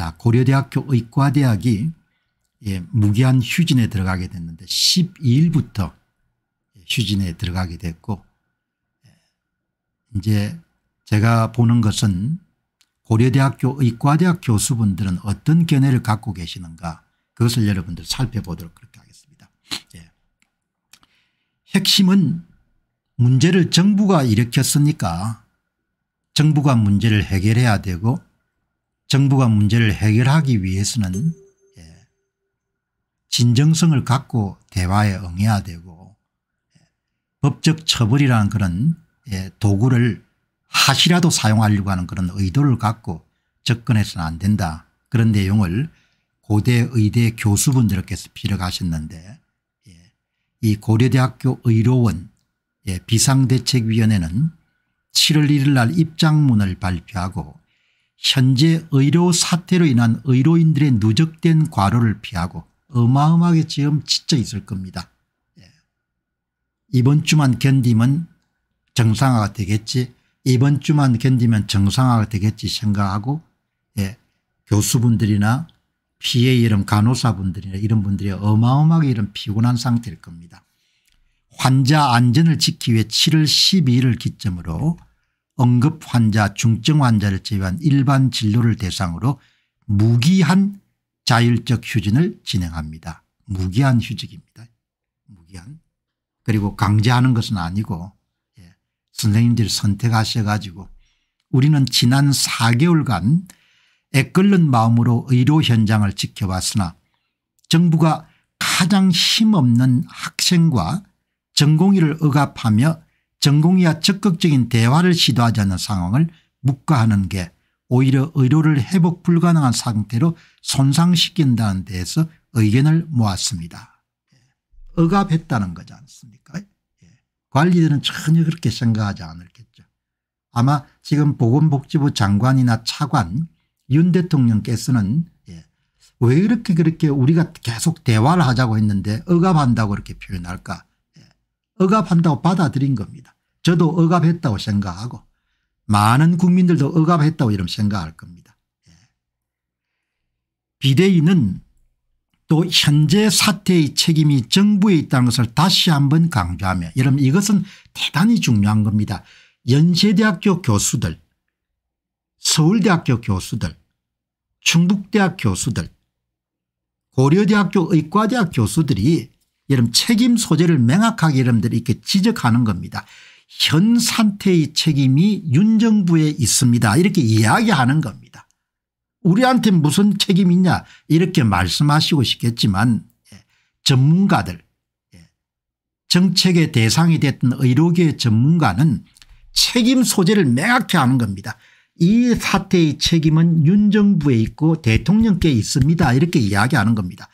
자 고려대학교 의과대학이 예, 무기한 휴진에 들어가게 됐는데 12일부터 휴진에 들어가게 됐고 예, 이제 제가 보는 것은 고려대학교 의과대학 교수분들은 어떤 견해를 갖고 계시는가 그것을 여러분들 살펴보도록 그렇게 하겠습니다. 예. 핵심은 문제를 정부가 일으켰으니까 정부가 문제를 해결해야 되고 정부가 문제를 해결하기 위해서는 예, 진정성을 갖고 대화에 응해야 되고 예, 법적 처벌이라는 그런 예, 도구를 하시라도 사용하려고 하는 그런 의도를 갖고 접근해서는 안 된다 그런 내용을 고대 의대 교수분들께서 피력하셨는데 이 고려대학교 의료원 비상대책위원회는 7월 1일 날 입장문을 발표하고 현재 의료 사태로 인한 의료인들의 누적된 과로를 피하고 어마어마하게 지금 지쳐 있을 겁니다. 예. 이번 주만 견디면 정상화가 되겠지 이번 주만 견디면 정상화가 되겠지 생각하고 예. 교수분들이나 피해 이런 간호사분들이나 이런 분들이 어마어마하게 이런 피곤한 상태일 겁니다. 환자 안전을 지키 위해 7월 12일을 기점으로 응급 환자 중증 환자를 제외한 일반 진료를 대상으로 무기한 자율적 휴진을 진행합니다. 무기한 휴직입니다. 무기한. 그리고 강제하는 것은 아니고 예. 선생님들이 선택하셔 가지고 우리는 지난 4개월간 애끓는 마음으로 의료 현장을 지켜왔으나 정부가 가장 힘없는 학생과 전공의를 억압하며 전공이와 적극적인 대화를 시도하지 않는 상황을 묵과하는 게 오히려 의료를 회복 불가능한 상태로 손상시킨다는 데에서 의견을 모았습니다. 예. 억압했다는 거지 않습니까 예. 관리들은 전혀 그렇게 생각하지 않았겠죠. 아마 지금 보건복지부 장관이나 차관 윤 대통령께서는 예, 왜 이렇게 그렇게 우리가 계속 대화를 하자고 했는데 억압한다고 그렇게 표현할까 억압한다고 받아들인 겁니다. 저도 억압했다고 생각하고 많은 국민들도 억압했다고 이런 생각할 겁니다. 예. 비대위는 또 현재 사태의 책임이 정부에 있다는 것을 다시 한번 강조하며 여러분 이것은 대단히 중요한 겁니다. 연세대학교 교수들 서울대학교 교수들 충북대학 교수들 고려대학교 의과대학 교수들이 여러분 책임 소재를 명확하게 여러분들이 이렇게 지적하는 겁니다. 현 상태의 책임이 윤 정부에 있습니다. 이렇게 이야기하는 겁니다. 우리한테 무슨 책임이 있냐 이렇게 말씀하시고 싶겠지만 예, 전문가들 예, 정책의 대상이 됐던 의료계 전문가는 책임 소재를 명확히 하는 겁니다. 이 사태의 책임은 윤 정부에 있고 대통령께 있습니다. 이렇게 이야기하는 겁니다.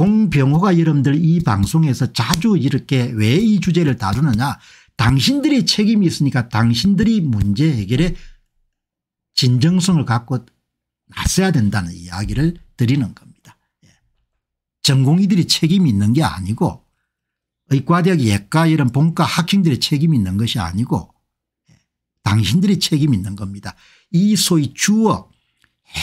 공병호가 여러분들 이 방송에서 자주 이렇게 왜 이 주제를 다루느냐 당신들이 책임이 있으니까 당신들이 문제 해결에 진정성을 갖고 나서야 된다는 이야기를 드리는 겁니다. 예. 전공의들이 책임이 있는 게 아니고 의과대학 예과 이런 본과 학생들이 책임이 있는 것이 아니고 예. 당신들이 책임이 있는 겁니다. 이 소위 주어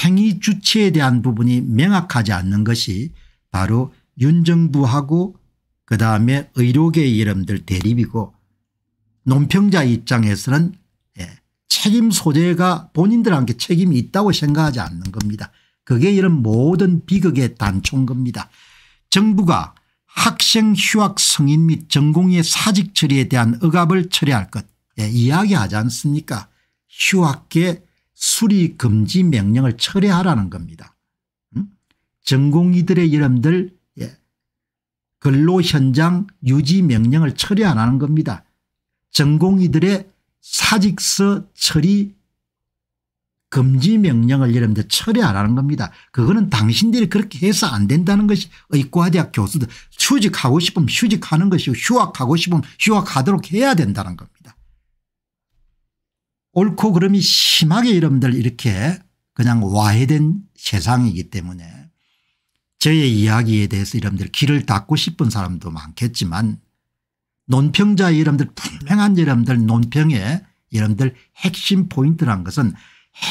행위 주체에 대한 부분이 명확하지 않는 것이 바로 윤정부하고 그 다음에 의료계 이름들 대립이고 논평자 입장에서는 예, 책임 소재가 본인들한테 책임이 있다고 생각하지 않는 겁니다. 그게 이런 모든 비극의 단초인 겁니다. 정부가 학생 휴학 승인및 전공의 사직 처리에 대한 억압을 처리할 것 예, 이야기하지 않습니까 휴학계 수리 금지 명령을 철회하라는 겁니다. 전공의들의 이름들 예, 근로 현장 유지 명령을 처리 안 하는 겁니다. 전공의들의 사직서 처리 금지 명령을 여러분들 처리 안 하는 겁니다. 그거는 당신들이 그렇게 해서 안 된다는 것이 의과대학 교수들 휴직하고 싶으면 휴직하는 것이고 휴학하고 싶으면 휴학하도록 해야 된다는 겁니다. 옳고 그름이 심하게 여러분들 이렇게 그냥 와해된 세상이기 때문에 저의 이야기에 대해서 여러분들 귀를 닫고 싶은 사람도 많겠지만 논평자 여러분들 분명한 여러분들 논평의 여러분들 핵심 포인트란 것은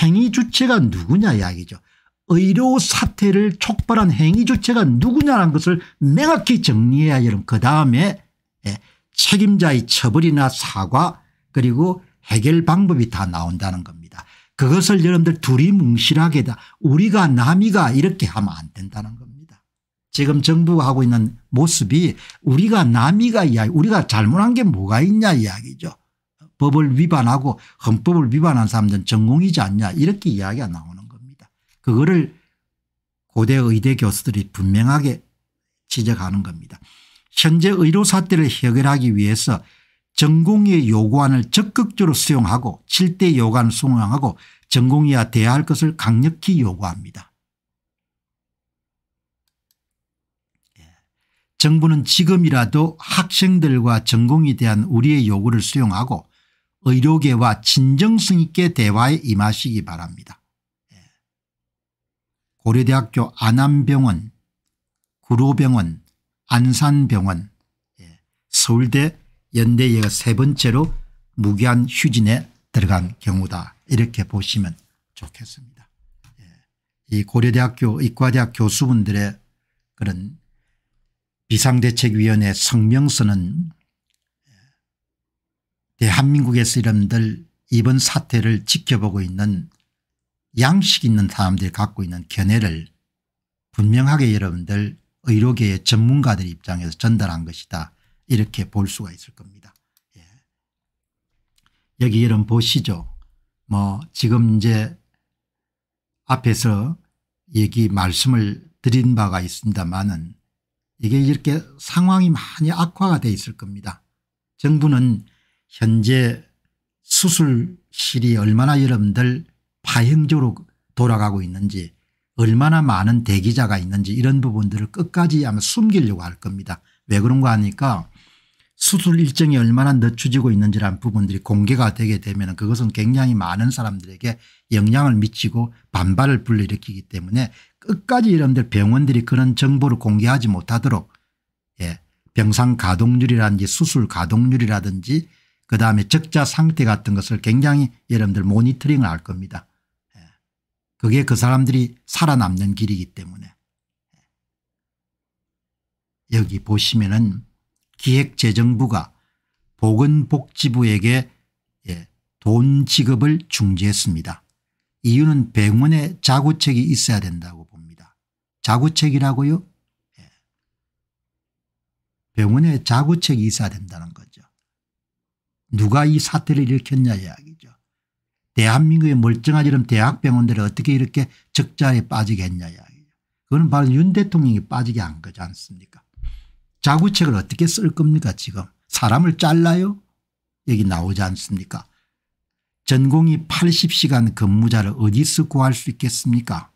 행위 주체가 누구냐 이야기죠. 의료 사태를 촉발한 행위 주체가 누구냐라는 것을 명확히 정리해야 여러분 그 다음에 예, 책임자의 처벌이나 사과 그리고 해결 방법이 다 나온다는 겁니다. 그것을 여러분들 둘이 뭉실하게 다 우리가 남이가 이렇게 하면 안 된다는 겁니다. 지금 정부가 하고 있는 모습이 우리가 남이가 이야기 우리가 잘못한 게 뭐가 있냐 이야기죠. 법을 위반하고 헌법을 위반한 사람들은 전공이지 않냐 이렇게 이야기가 나오는 겁니다. 그거를 고대 의대 교수들이 분명하게 지적하는 겁니다. 현재 의료 사태를 해결하기 위해서 전공의 요구안을 적극적으로 수용하고 7대 요구안을 수용하고 전공의와 대화할 것을 강력히 요구합니다. 정부는 지금이라도 학생들과 전공에 대한 우리의 요구를 수용하고 의료계와 진정성 있게 대화에 임하시기 바랍니다. 예. 고려대학교 안암병원, 구로병원, 안산병원, 예. 서울대 연대의가세 번째로 무기한 휴진에 들어간 경우다 이렇게 보시면 좋겠습니다. 예. 이 고려대학교 의과대학 교수분들의 그런 비상대책위원회 성명서는 대한민국에서 이름들 이번 사태를 지켜보고 있는 양식 있는 사람들이 갖고 있는 견해를 분명하게 여러분들 의료계의 전문가들 입장에서 전달한 것이다 이렇게 볼 수가 있을 겁니다. 예. 여기 여러분 보시죠. 뭐 지금 이제 앞에서 얘기 말씀을 드린 바가 있습니다만은 이게 이렇게 상황이 많이 악화가 돼 있을 겁니다. 정부는 현재 수술실이 얼마나 여러분들 파행적으로 돌아가고 있는지 얼마나 많은 대기자가 있는지 이런 부분들을 끝까지 아마 숨기려고 할 겁니다. 왜 그런가 하니까 수술 일정이 얼마나 늦춰지고 있는지라는 부분들이 공개가 되게 되면 그것은 굉장히 많은 사람들에게 영향을 미치고 반발을 불러일으키기 때문에 끝까지 여러분들 병원들이 그런 정보를 공개하지 못하도록 예, 병상 가동률이라든지 수술 가동률이라든지 그다음에 적자 상태 같은 것을 굉장히 여러분들 모니터링을 할 겁니다. 예, 그게 그 사람들이 살아남는 길이기 때문에 예. 여기 보시면은 기획재정부가 보건복지부에게 예, 돈 지급을 중지했습니다. 이유는 병원에 자구책이 있어야 된다고 봅니다. 자구책이라고요? 예. 백문의 자구책이 있어야 된다는 거죠. 누가 이 사태를 일으켰냐 이야기죠. 대한민국의 멀쩡한 이런 대학병원들을 어떻게 이렇게 적자에 빠지게 했냐 이야기죠. 그건 바로 윤 대통령이 빠지게 한 거지 않습니까 자구책을 어떻게 쓸 겁니까 지금 사람을 잘라요? 여기 나오지 않습니까 전공이 80시간 근무자를 어디서 구할 수 있겠습니까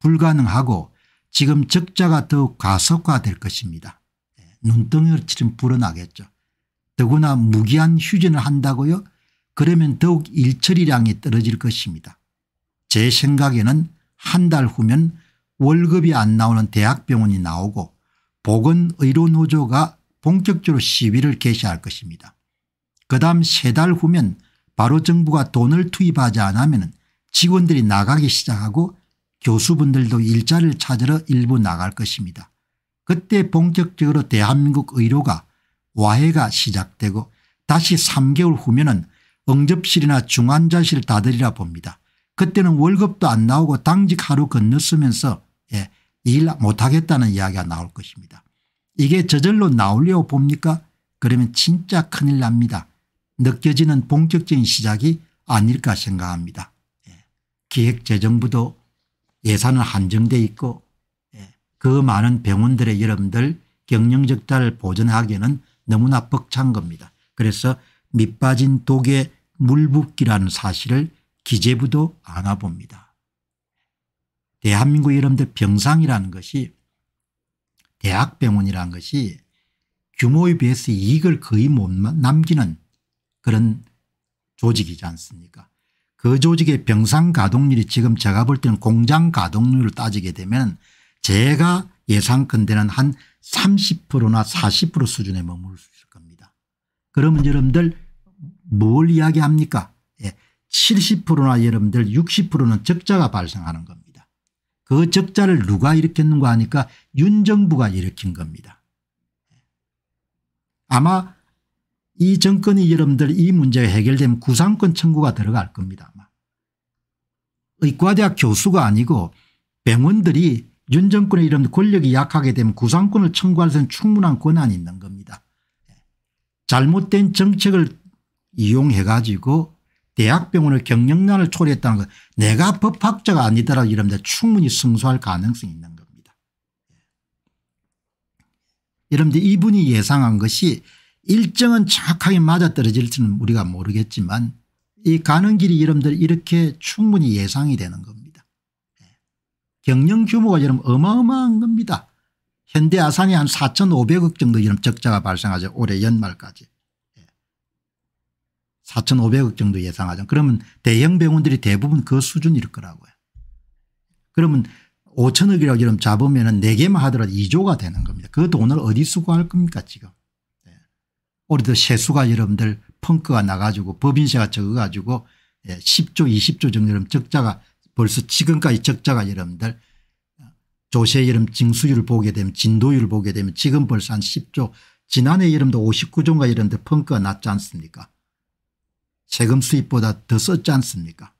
불가능하고 지금 적자가 더욱 가속화될 것입니다. 예, 눈덩이처럼 불어나겠죠. 더구나 무기한 휴전을 한다고요 그러면 더욱 일처리량이 떨어질 것입니다. 제 생각에는 한 달 후면 월급이 안 나오는 대학병원이 나오고 보건의료노조가 본격적으로 시위를 개시할 것입니다. 그 다음 세 달 후면 바로 정부가 돈을 투입하지 않으면 직원들이 나가기 시작하고 교수분들도 일자리를 찾으러 일부 나갈 것입니다. 그때 본격적으로 대한민국 의료가 와해가 시작되고 다시 3개월 후면은 응접실이나 중환자실 다들이라 봅니다. 그때는 월급도 안 나오고 당직 하루 건너쓰면서 예, 일 못하겠다는 이야기가 나올 것입니다. 이게 저절로 나올려고 봅니까? 그러면 진짜 큰일 납니다. 느껴지는 본격적인 시작이 아닐까 생각합니다. 예. 기획재정부도 예산은 한정돼 있고 예. 그 많은 병원들의 여러분들 경영적자를 보전하기에는 너무나 벅찬 겁니다. 그래서 밑빠진 독에 물붓기라는 사실을 기재부도 안아봅니다. 대한민국 여러분들 병상이라는 것이 대학병원이라는 것이 규모에 비해서 이익을 거의 못 남기는 그런 조직이지 않습니까 그 조직의 병상 가동률이 지금 제가 볼 때는 공장 가동률을 따지게 되면 제가 예상컨대는 한 30%나 40% 수준에 머물 수 있을 겁니다. 그러면 여러분들 뭘 이야기합니까 예, 70%나 여러분들 60%는 적자가 발생하는 겁니다. 그 적자를 누가 일으켰는가 하니까 윤정부가 일으킨 겁니다. 예. 아마 이 정권이 여러분들 이 문제가 해결되면 구상권 청구가 들어갈 겁니다. 의과대학 교수가 아니고 병원들이 윤 정권의 이런 권력이 약하게 되면 구상권을 청구할 수 있는 충분한 권한이 있는 겁니다. 예. 잘못된 정책을 이용해 가지고 대학병원을 경영난을 초래했다는 것 내가 법학자가 아니더라도 이러면 충분히 승소할 가능성이 있는 겁니다. 예. 여러분들 이분이 예상한 것이 일정은 정확하게 맞아떨어질지는 우리가 모르겠지만 이 가는 길이 여러분들 이렇게 충분히 예상이 되는 겁니다. 예. 경영 규모가 여러분 어마어마한 겁니다. 현대 아산이 한 4,500억 정도 이런 적자가 발생하죠. 올해 연말까지. 4,500억 예. 정도 예상하죠. 그러면 대형 병원들이 대부분 그 수준일 거라고요. 그러면 5천억이라고 이러면 잡으면 4개만 하더라도 2조가 되는 겁니다. 그 돈을 어디서 구할 겁니까 지금. 우리도 세수가 여러분들 펑크가 나가지고 법인세가 적어가지고 10조 예, 20조 정도 여 적자가 벌써 지금까지 적자가 여러분들 조세 여름 징수율 을 보게 되면 진도율 을 보게 되면 지금 벌써 한 10조 지난해 여름도 59조인가 이런데 펑크가 났지 않습니까 세금 수입보다 더 썼지 않습니까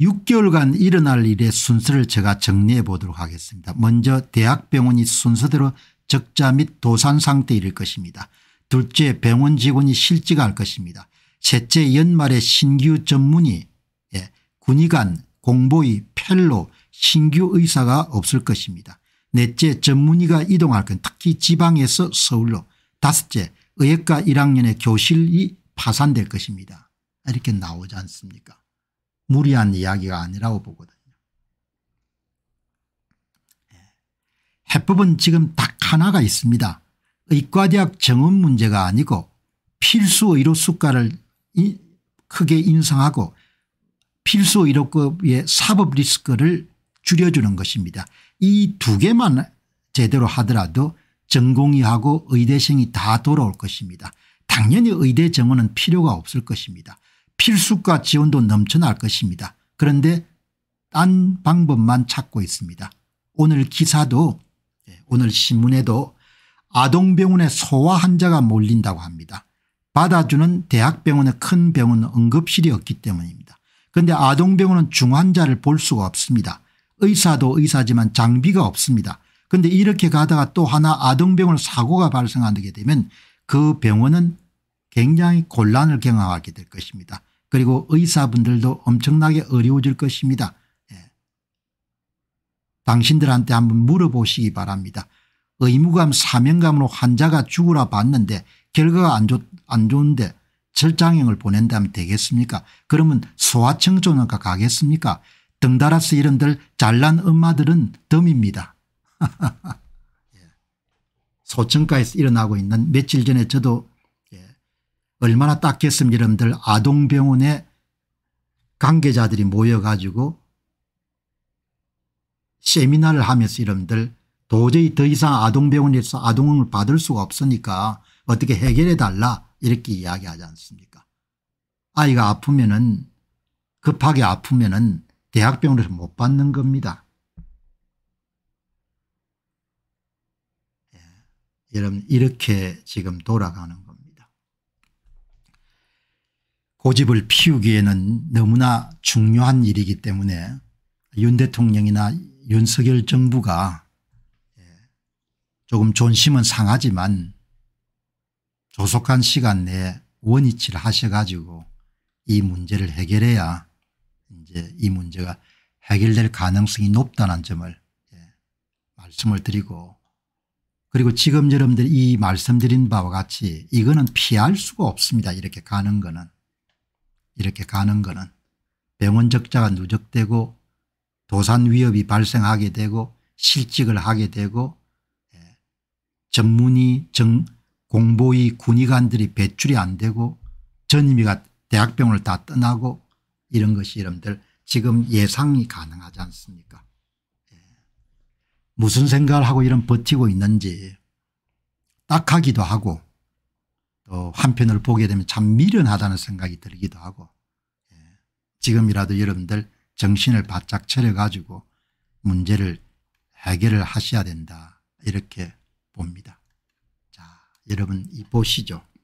6개월간 일어날 일의 순서를 제가 정리해 보도록 하겠습니다. 먼저 대학병원이 순서대로 적자 및 도산 상태일 것입니다. 둘째 병원 직원이 실직할 것입니다. 셋째 연말에 신규 전문의 예, 군의관 공보의 펠로 신규 의사가 없을 것입니다. 넷째 전문의가 이동할 건 특히 지방에서 서울로 다섯째 의학과 1학년의 교실이 파산될 것입니다. 이렇게 나오지 않습니까 무리한 이야기가 아니라고 보거든요. 예. 해법은 지금 딱 하나가 있습니다. 의과대학 정원 문제가 아니고 필수 의료 수가를 크게 인상하고 필수 의료급의 사법 리스크를 줄여주는 것입니다. 이 두 개만 제대로 하더라도 전공의하고 의대생이 다 돌아올 것입니다. 당연히 의대 정원은 필요가 없을 것입니다. 필수과 지원도 넘쳐날 것입니다. 그런데 딴 방법만 찾고 있습니다. 오늘 기사도 오늘 신문에도 아동병원에 소아 환자가 몰린다고 합니다. 받아주는 대학병원의 큰 병원은 응급실이 없기 때문입니다. 그런데 아동병원은 중환자를 볼 수가 없습니다. 의사도 의사지만 장비가 없습니다. 그런데 이렇게 가다가 또 하나 아동병원 사고가 발생하게 되면 그 병원은 굉장히 곤란을 경험하게 될 것입니다. 그리고 의사분들도 엄청나게 어려워질 것입니다. 당신들한테 한번 물어보시기 바랍니다. 의무감 사명감으로 환자가 죽으라 봤는데 결과가 안, 좋, 안 좋은데 절장형을 보낸다면 되겠습니까 그러면 소아청소년과 가겠습니까 등달아서 이런들 잘난 엄마들은 덤입니다. 예. 소청가에서 일어나고 있는 며칠 전에 저도 예, 얼마나 딱했습니까 여러분들 아동병원에 관계자들이 모여가지고 세미나를 하면서 여러분들 도저히 더 이상 아동병원에서 아동을 받을 수가 없으니까 어떻게 해결해 달라 이렇게 이야기하지 않습니까 아이가 아프면 은 급하게 아프면 은 대학병원에서 못 받는 겁니다. 예. 여러분 이렇게 지금 돌아가는 겁니다. 고집을 피우기에는 너무나 중요한 일이기 때문에 윤 대통령이나 윤석열 정부가 예, 조금 존심은 상하지만 조속한 시간 내에 원위치를 하셔가지고 이 문제를 해결해야 이제 이 문제가 해결될 가능성이 높다는 점을 예, 말씀을 드리고 그리고 지금 여러분들 이 말씀드린 바와 같이 이거는 피할 수가 없습니다. 이렇게 가는 거는 이렇게 가는 거는 병원 적자가 누적되고 도산 위협이 발생하게 되고 실직을 하게 되고 예, 전문의 정, 공보위 군의관들이 배출이 안 되고 전임위가 대학병원을 다 떠나고 이런 것이 여러분들 지금 예상이 가능하지 않습니까 예. 무슨 생각을 하고 이런 버티고 있는지 딱하기도 하고 또 한편으로 보게 되면 참 미련하다는 생각이 들기도 하고 예, 지금이라도 여러분들 정신을 바짝 차려가지고 문제를 해결을 하셔야 된다 이렇게 봅니다. 자 여러분 이 보시죠.